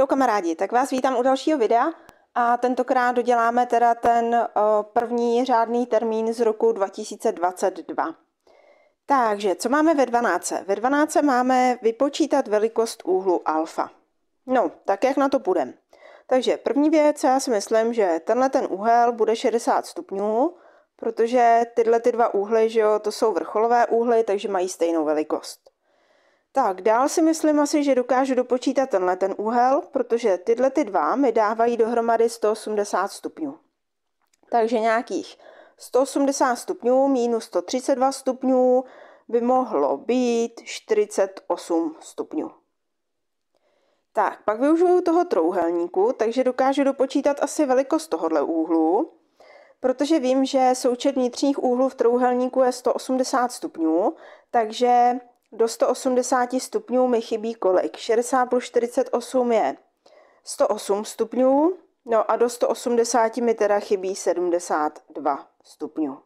Čau kamarádi, tak vás vítám u dalšího videa a tentokrát doděláme teda ten eh, první řádný termín z roku 2022. Takže, co máme ve 12? Ve 12 máme vypočítat velikost úhlu alfa. No, tak jak na to půjdeme? Takže první věc, já si myslím, že tenhle ten úhel bude 60 stupňů, protože tyhle ty dva úhly, že jo, to jsou vrcholové úhly, takže mají stejnou velikost. Tak, dál si myslím asi, že dokážu dopočítat tenhle ten úhel, protože tyhle ty dva mi dávají dohromady 180 stupňů. Takže nějakých 180 stupňů minus 132 stupňů by mohlo být 48 stupňů. Tak, pak využiju toho trouhelníku, takže dokážu dopočítat asi velikost tohohle úhlu, protože vím, že součet vnitřních úhlů v trouhelníku je 180 stupňů, takže do 180 stupňů mi chybí kolik? 60 plus 48 je 108 stupňů, no a do 180 mi teda chybí 72 stupňů.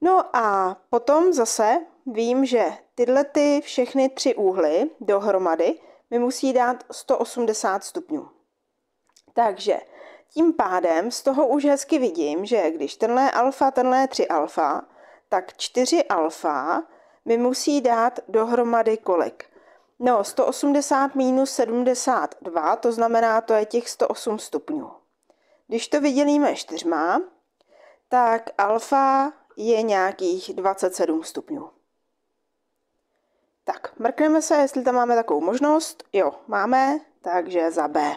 No a potom zase vím, že tyhle ty všechny tři úhly dohromady mi musí dát 180 stupňů. Takže tím pádem z toho už hezky vidím, že když tenhle alfa, tenhle 3 alfa, tak 4 alfa mi musí dát dohromady kolik? No, 180 minus 72, to znamená, to je těch 108 stupňů. Když to vydělíme čtyřma, tak alfa je nějakých 27 stupňů. Tak, mrkneme se, jestli tam máme takovou možnost. Jo, máme, takže za B.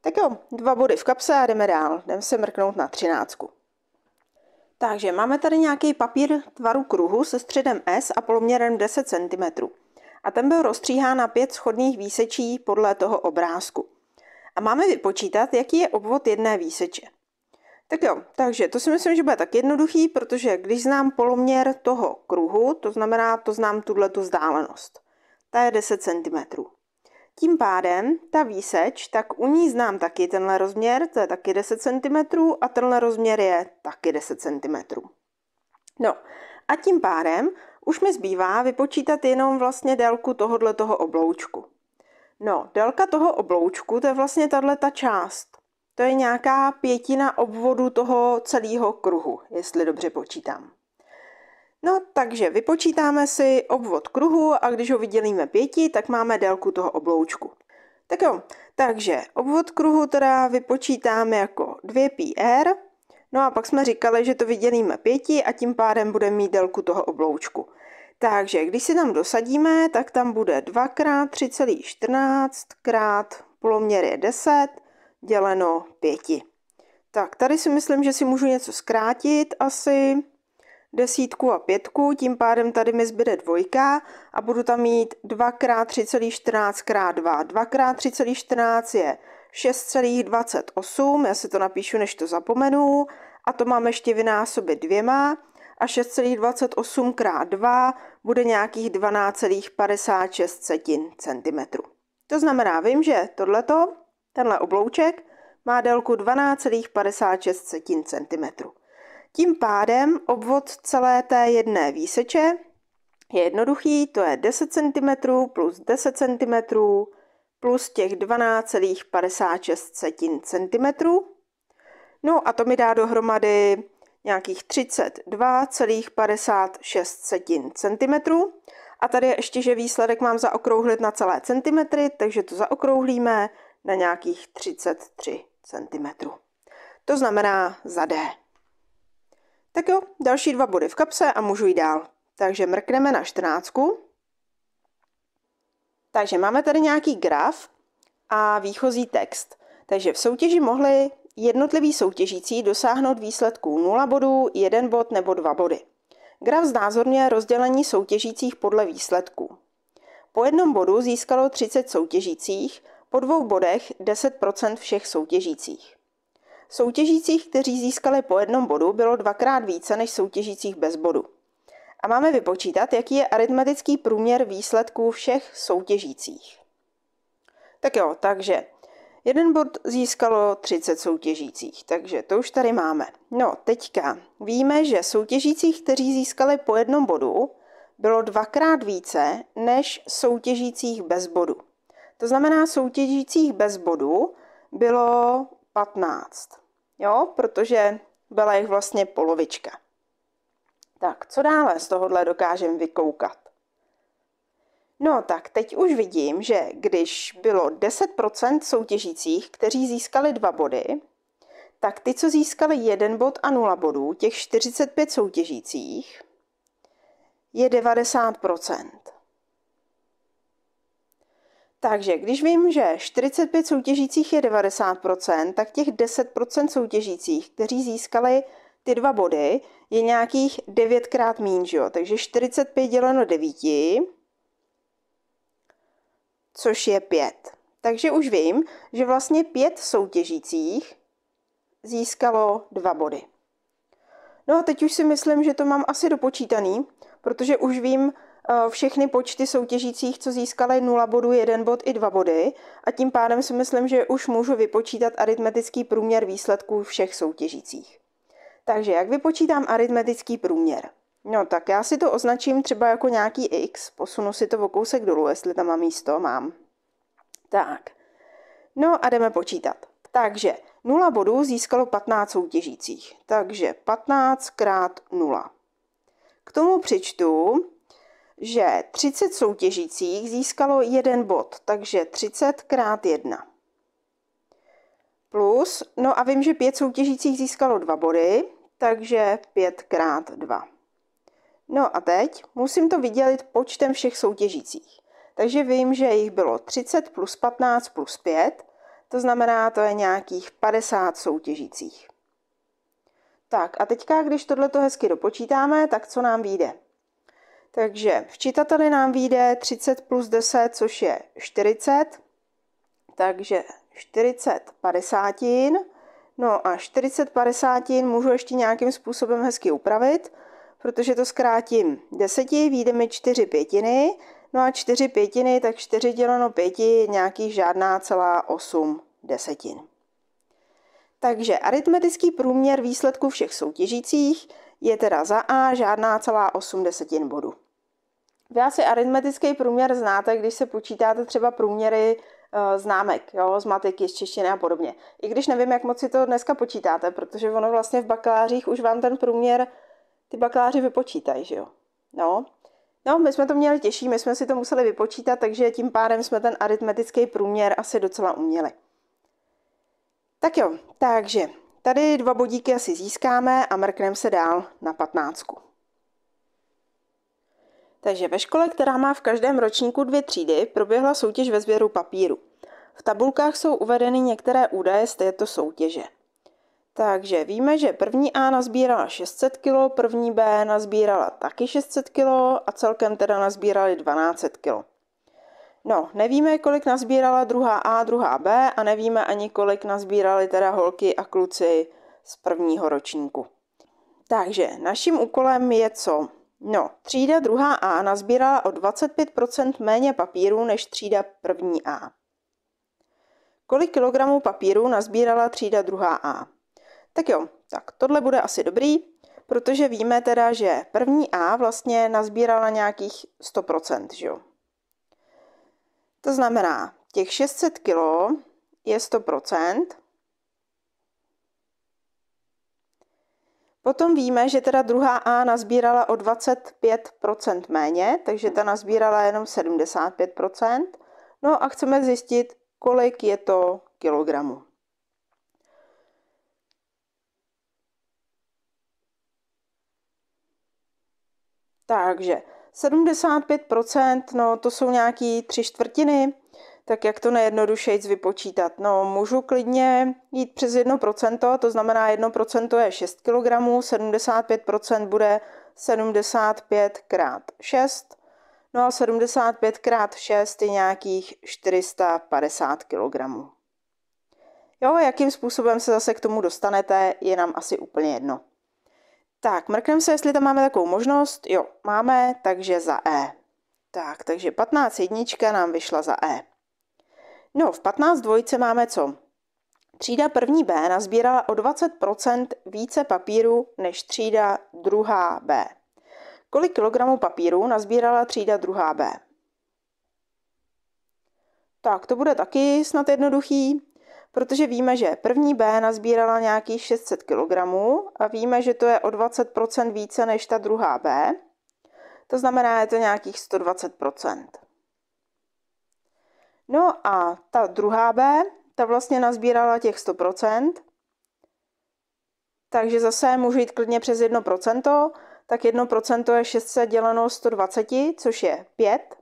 Tak jo, dva body v kapse a jdeme dál. Jdeme se mrknout na třináctku. Takže máme tady nějaký papír tvaru kruhu se středem S a poloměrem 10 cm. A ten byl rozstříhán na pět schodných výsečí podle toho obrázku. A máme vypočítat, jaký je obvod jedné výseče. Tak jo, takže to si myslím, že bude tak jednoduchý, protože když znám poloměr toho kruhu, to znamená, to znám tuhle tu vzdálenost. Ta je 10 cm. Tím pádem ta výseč, tak u ní znám taky tenhle rozměr, to je taky 10 cm a tenhle rozměr je taky 10 cm. No a tím pádem už mi zbývá vypočítat jenom vlastně délku tohohle toho obloučku. No, délka toho obloučku, to je vlastně tahle ta část. To je nějaká pětina obvodu toho celého kruhu, jestli dobře počítám. No takže vypočítáme si obvod kruhu a když ho vydělíme pěti, tak máme délku toho obloučku. Tak jo, takže obvod kruhu teda vypočítáme jako 2πr, no a pak jsme říkali, že to vydělíme pěti a tím pádem budeme mít délku toho obloučku. Takže když si tam dosadíme, tak tam bude 2 x 3,14 krát poloměr je 10 děleno 5. Tak tady si myslím, že si můžu něco zkrátit asi desítku a pětku, tím pádem tady mi zbyde dvojka a budu tam mít 2x3,14x2. 2x3,14 je 6,28, já si to napíšu, než to zapomenu, a to mám ještě vynásobit dvěma a 6,28 x 2 bude nějakých 12,56 cm. To znamená, vím, že tohleto, tenhle oblouček, má délku 12,56 cm. Tím pádem obvod celé té jedné výseče je jednoduchý, to je 10 cm plus 10 cm plus těch 12,56 cm. No a to mi dá dohromady nějakých 32,56 cm. A tady je ještě, že výsledek mám zaokrouhlit na celé centimetry, takže to zaokrouhlíme na nějakých 33 cm. To znamená za D. Tak jo, další dva body v kapse a můžu jít dál. Takže mrkneme na 14. Takže máme tady nějaký graf a výchozí text. Takže v soutěži mohli jednotliví soutěžící dosáhnout výsledků 0 bodů, 1 bod nebo 2 body. Graf znázorně rozdělení soutěžících podle výsledků. Po jednom bodu získalo 30 soutěžících, po dvou bodech 10 všech soutěžících. Soutěžících, kteří získali po jednom bodu, bylo dvakrát více než soutěžících bez bodu. A máme vypočítat, jaký je aritmetický průměr výsledků všech soutěžících. Tak jo, takže jeden bod získalo 30 soutěžících, takže to už tady máme. No, teďka víme, že soutěžících, kteří získali po jednom bodu, bylo dvakrát více než soutěžících bez bodu. To znamená, soutěžících bez bodu bylo 15, jo, protože byla jich vlastně polovička. Tak, co dále z tohohle dokážem vykoukat? No tak teď už vidím, že když bylo 10% soutěžících, kteří získali dva body, tak ty, co získali jeden bod a nula bodů, těch 45 soutěžících, je 90%. Takže když vím, že 45 soutěžících je 90%, tak těch 10% soutěžících, kteří získali ty dva body, je nějakých 9 krát mín, že jo? Takže 45 děleno 9, což je 5. Takže už vím, že vlastně 5 soutěžících získalo dva body. No a teď už si myslím, že to mám asi dopočítaný, protože už vím, Eh, všechny počty soutěžících, co získali 0 bodů, 1 bod i 2 body a tím pádem si myslím, že už můžu vypočítat aritmetický průměr výsledků všech soutěžících. Takže jak vypočítám aritmetický průměr? No tak já si to označím třeba jako nějaký x, posunu si to o kousek dolů, jestli tam mám místo, mám. Tak, no a jdeme počítat. Takže 0 bodů získalo 15 soutěžících, takže 15 krát 0. K tomu přičtu že 30 soutěžících získalo jeden bod, takže 30 krát 1. Plus, no a vím, že 5 soutěžících získalo 2 body, takže 5 krát 2. No a teď musím to vydělit počtem všech soutěžících. Takže vím, že jich bylo 30 plus 15 plus 5, to znamená, to je nějakých 50 soutěžících. Tak a teďka, když tohleto hezky dopočítáme, tak co nám vyjde? Takže v čítateli nám vyjde 30 plus 10, což je 40. Takže 40 padesátin. No a 40 padesátin můžu ještě nějakým způsobem hezky upravit, protože to zkrátím 10, vyjde mi 4 pětiny. No a 4 pětiny, tak 4 děleno 5 je žádná celá 8 desetin. Takže aritmetický průměr výsledku všech soutěžících je teda za A žádná celá 8 desetin bodu. Vy asi aritmetický průměr znáte, když se počítáte třeba průměry eh, známek, jo, z matiky, z češtiny a podobně. I když nevím, jak moc si to dneska počítáte, protože ono vlastně v bakalářích už vám ten průměr ty bakaláři vypočítají, že jo. No. no, my jsme to měli těžší, my jsme si to museli vypočítat, takže tím pádem jsme ten aritmetický průměr asi docela uměli. Tak jo, takže tady dva bodíky asi získáme a mrkneme se dál na patnáctku. Takže ve škole, která má v každém ročníku dvě třídy, proběhla soutěž ve sběru papíru. V tabulkách jsou uvedeny některé údaje z této soutěže. Takže víme, že první A nazbírala 600 kg, první B nazbírala taky 600 kg a celkem teda nazbírali 1200 kg. No, nevíme, kolik nazbírala druhá A, druhá B a nevíme ani, kolik nazbírali teda holky a kluci z prvního ročníku. Takže naším úkolem je co? No, třída druhá A nazbírala o 25% méně papíru než třída první A. Kolik kilogramů papíru nazbírala třída druhá A? Tak jo, tak tohle bude asi dobrý, protože víme teda, že první A vlastně nazbírala nějakých 100%, že jo? To znamená, těch 600 kg je 100%, Potom víme, že teda druhá A nazbírala o 25% méně, takže ta nazbírala jenom 75%. No a chceme zjistit, kolik je to kilogramů. Takže 75%, no to jsou nějaký tři čtvrtiny, tak jak to nejjednodušeji vypočítat? No, můžu klidně jít přes 1%, to znamená 1% je 6 kg, 75% bude 75 x 6, no a 75 x 6 je nějakých 450 kg. Jo, jakým způsobem se zase k tomu dostanete, je nám asi úplně jedno. Tak, mrkneme se, jestli tam máme takovou možnost. Jo, máme, takže za E. Tak, takže 15 jednička nám vyšla za E. No, v 15 dvojce máme co? Třída první B nazbírala o 20% více papíru než třída druhá B. Kolik kilogramů papíru nazbírala třída druhá B? Tak, to bude taky snad jednoduchý, protože víme, že první B nazbírala nějakých 600 kg a víme, že to je o 20% více než ta druhá B. To znamená, je to nějakých 120%. No a ta druhá B, ta vlastně nazbírala těch 100%, takže zase můžu jít klidně přes 1%, tak 1% je 600 děleno 120, což je 5.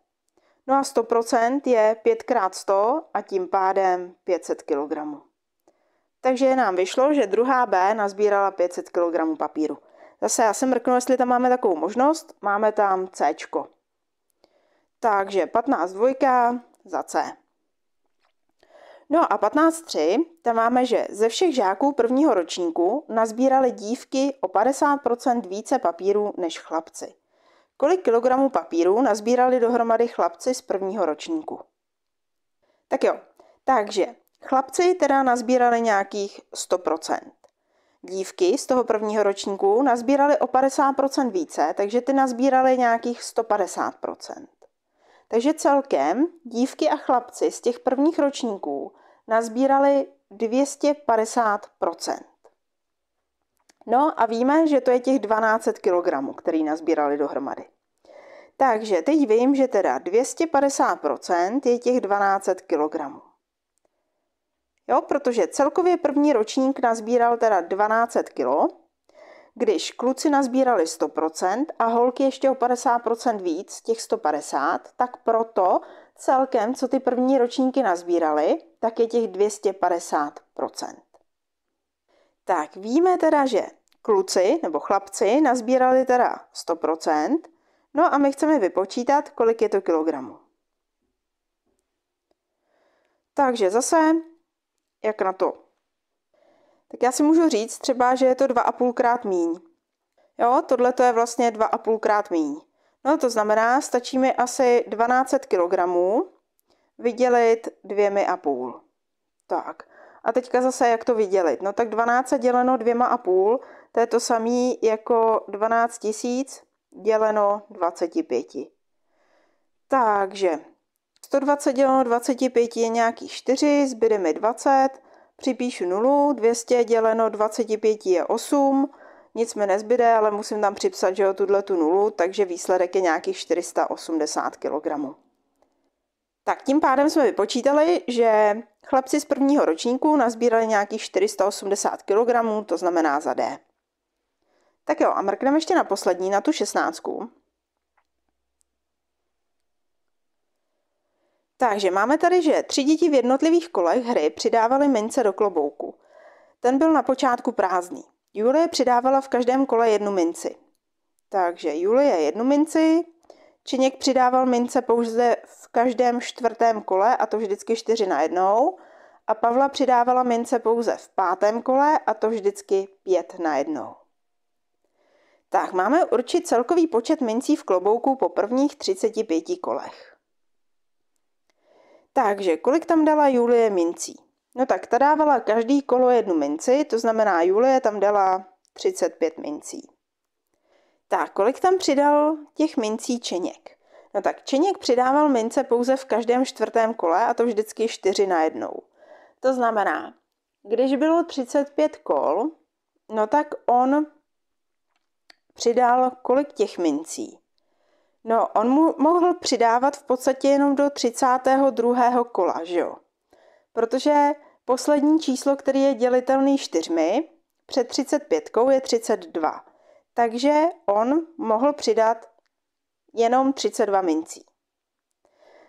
No a 100% je 5 x 100 a tím pádem 500 kg. Takže nám vyšlo, že druhá B nazbírala 500 kg papíru. Zase já se mrknu, jestli tam máme takovou možnost. Máme tam C. Takže 15 dvojka, za C. No a 15.3, tam máme, že ze všech žáků prvního ročníku nazbírali dívky o 50% více papíru než chlapci. Kolik kilogramů papíru nazbírali dohromady chlapci z prvního ročníku? Tak jo, takže chlapci teda nazbírali nějakých 100%. Dívky z toho prvního ročníku nazbírali o 50% více, takže ty nazbírali nějakých 150%. Takže celkem dívky a chlapci z těch prvních ročníků nazbírali 250 No a víme, že to je těch 12 kg, který nazbírali dohromady. Takže teď vím, že teda 250% je těch 12 kg. Jo, protože celkově první ročník nazbíral teda 12 kg, když kluci nazbírali 100% a holky ještě o 50% víc, těch 150, tak proto celkem, co ty první ročníky nazbírali, tak je těch 250%. Tak víme teda, že kluci nebo chlapci nazbírali teda 100%, no a my chceme vypočítat, kolik je to kilogramů. Takže zase, jak na to tak já si můžu říct třeba, že je to 2,5 krát míň. Jo, tohle to je vlastně 2,5 krát míň. No to znamená, stačí mi asi 12 kg vydělit dvěmi a půl. Tak. A teďka zase, jak to vydělit? No tak 12 děleno dvěma a půl, to je to samé jako 12 tisíc děleno 25. Takže 120 děleno 25 je nějaký 4, zbyde mi 20, Připíšu 0, 200 děleno 25 je 8, nic mi nezbyde, ale musím tam připsat, že jo, tuhle tu nulu, takže výsledek je nějakých 480 kg. Tak tím pádem jsme vypočítali, že chlapci z prvního ročníku nazbírali nějakých 480 kg, to znamená za D. Tak jo, a mrkneme ještě na poslední, na tu šestnáctku. Takže máme tady, že tři děti v jednotlivých kolech hry přidávaly mince do klobouku. Ten byl na počátku prázdný. Julie přidávala v každém kole jednu minci. Takže Julie jednu minci, Činěk přidával mince pouze v každém čtvrtém kole, a to vždycky čtyři na jednou, a Pavla přidávala mince pouze v pátém kole, a to vždycky pět na jednou. Tak, máme určit celkový počet mincí v klobouku po prvních 35 kolech. Takže kolik tam dala Julie mincí? No tak ta dávala každý kolo jednu minci, to znamená Julie tam dala 35 mincí. Tak, kolik tam přidal těch mincí Čeněk? No tak Čeněk přidával mince pouze v každém čtvrtém kole a to vždycky 4 na jednou. To znamená, když bylo 35 kol, no tak on přidal kolik těch mincí? No, on mu mohl přidávat v podstatě jenom do 32. kola, že jo? Protože poslední číslo, který je dělitelný čtyřmi, před 35 je 32. Takže on mohl přidat jenom 32 mincí.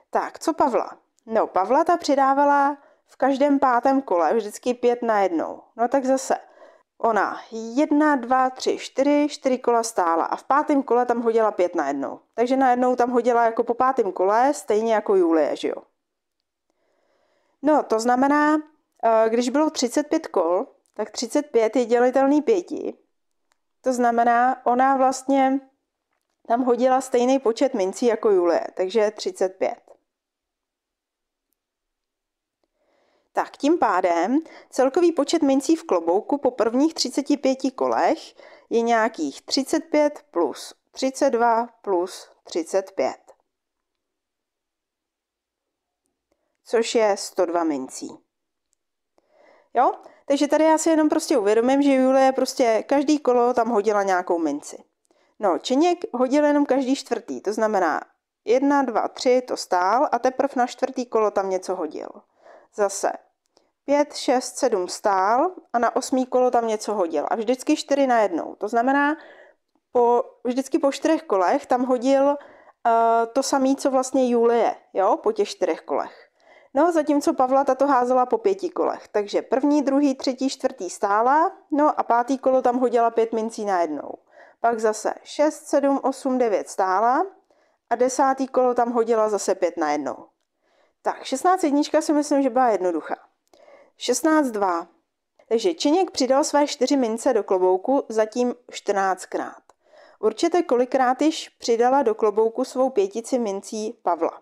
Tak, co Pavla? No, Pavla ta přidávala v každém pátém kole vždycky pět na jednou. No tak zase, Ona jedna, dva, tři, čtyři, čtyři kola stála a v pátém kole tam hodila pět na jednou. Takže najednou tam hodila jako po pátém kole, stejně jako Julie, že jo? No, to znamená, eh, když bylo 35 kol, tak 35 je dělitelný pěti. To znamená, ona vlastně tam hodila stejný počet mincí jako Julie, takže 35. Tak tím pádem celkový počet mincí v klobouku po prvních 35 kolech je nějakých 35 plus 32 plus 35. Což je 102 mincí. Jo? Takže tady já si jenom prostě uvědomím, že Julie prostě každý kolo tam hodila nějakou minci. No, Čeněk hodil jenom každý čtvrtý, to znamená 1, 2, 3 to stál a teprve na čtvrtý kolo tam něco hodil. Zase 5, 6, 7 stál a na osmý kolo tam něco hodil. A vždycky 4 na jednou. To znamená, po, vždycky po čtyřech kolech tam hodil uh, to samé, co vlastně Julie, jo, po těch čtyřech kolech. No, zatímco Pavla tato házela po pěti kolech. Takže první, druhý, třetí, čtvrtý stála, no a pátý kolo tam hodila pět mincí na jednou. Pak zase 6, 7, 8, 9 stála a desátý kolo tam hodila zase pět na jednou. Tak, 16 jednička si myslím, že byla jednoduchá. 16,2. Takže Činěk přidal své čtyři mince do klobouku, zatím 14krát. Určete, kolikrát již přidala do klobouku svou pětici mincí Pavla.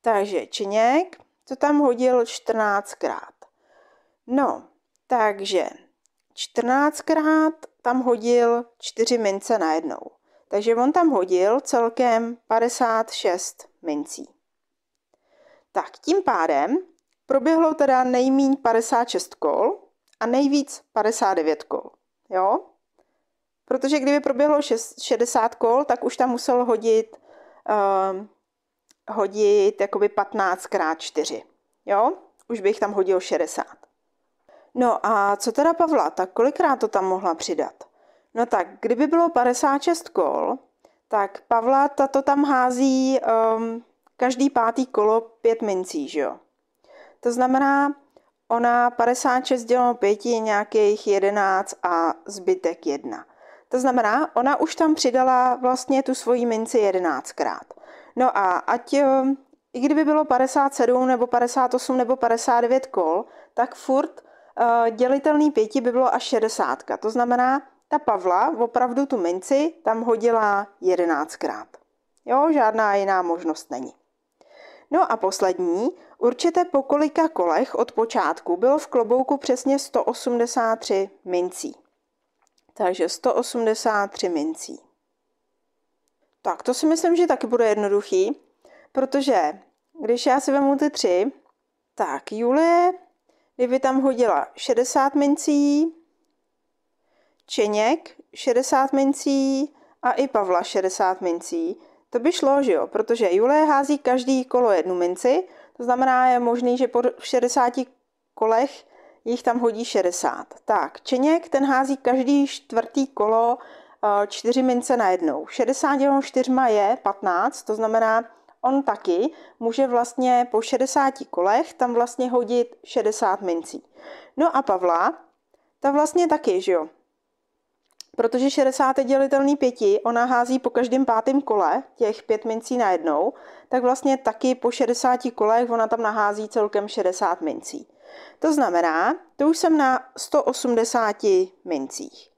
Takže Činěk to tam hodil 14krát. No, takže 14krát tam hodil čtyři mince najednou. Takže on tam hodil celkem 56 mincí. Tak tím pádem Proběhlo teda nejmíň 56 kol a nejvíc 59 kol. Jo? Protože kdyby proběhlo 60 kol, tak už tam musel hodit, uh, hodit jakoby 15 x 4. Jo? Už bych tam hodil 60. No a co teda Pavla, tak kolikrát to tam mohla přidat? No tak, kdyby bylo 56 kol, tak Pavla to tam hází um, každý pátý kolo pět mincí, že jo? To znamená, ona 56 děleno 5 je nějakých 11 a zbytek 1. To znamená, ona už tam přidala vlastně tu svoji minci 11krát. No a ať eh, i kdyby bylo 57 nebo 58 nebo 59 kol, tak furt eh, dělitelný pěti by bylo až 60. To znamená, ta Pavla opravdu tu minci tam hodila 11krát. Jo, žádná jiná možnost není. No a poslední, Určete po kolika kolech od počátku bylo v klobouku přesně 183 mincí. Takže 183 mincí. Tak to si myslím, že taky bude jednoduchý, protože když já si vezmu ty tři, tak Julie, kdyby tam hodila 60 mincí, Čeněk 60 mincí a i Pavla 60 mincí, to by šlo, že jo, protože Julie hází každý kolo jednu minci, to znamená, je možný, že po 60 kolech jich tam hodí 60. Tak, Čeněk, ten hází každý čtvrtý kolo eh, čtyři mince najednou. 60 jenom čtyřma je 15, to znamená, on taky může vlastně po 60 kolech tam vlastně hodit 60 mincí. No a Pavla, ta vlastně taky, že jo, protože 60 je dělitelný pěti, ona hází po každém pátém kole těch pět mincí najednou, tak vlastně taky po 60 kolech ona tam nahází celkem 60 mincí. To znamená, to už jsem na 180 mincích.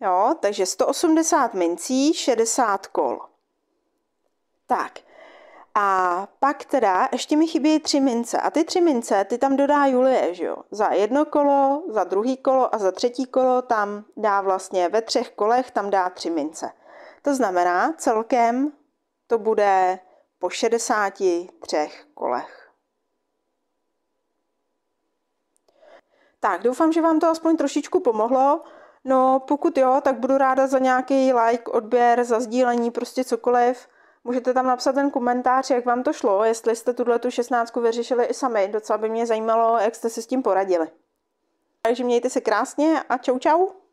Jo, takže 180 mincí, 60 kol. Tak, a pak teda ještě mi chybí tři mince. A ty tři mince ty tam dodá Julie, že jo? Za jedno kolo, za druhý kolo a za třetí kolo tam dá vlastně ve třech kolech tam dá tři mince. To znamená, celkem to bude po 63 kolech. Tak, doufám, že vám to aspoň trošičku pomohlo. No, pokud jo, tak budu ráda za nějaký like, odběr, za sdílení, prostě cokoliv. Můžete tam napsat ten komentář, jak vám to šlo, jestli jste tuhle tu šestnáctku vyřešili i sami. Docela by mě zajímalo, jak jste se s tím poradili. Takže mějte se krásně a čau čau.